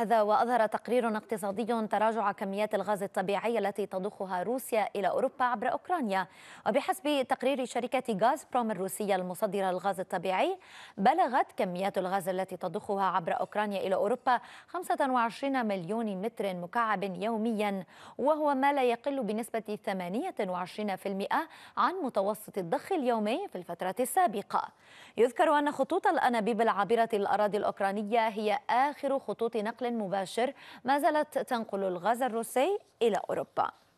هذا وأظهر تقرير اقتصادي تراجع كميات الغاز الطبيعي التي تضخها روسيا إلى أوروبا عبر أوكرانيا وبحسب تقرير شركة غاز بروم الروسية المصدرة للغاز الطبيعي بلغت كميات الغاز التي تضخها عبر أوكرانيا إلى أوروبا 25 مليون متر مكعب يوميا وهو ما لا يقل بنسبة 28% عن متوسط الضخ اليومي في الفترة السابقة يذكر أن خطوط الأنابيب العابرة للأراضي الأوكرانية هي آخر خطوط نقل مباشر ما زالت تنقل الغاز الروسي إلى أوروبا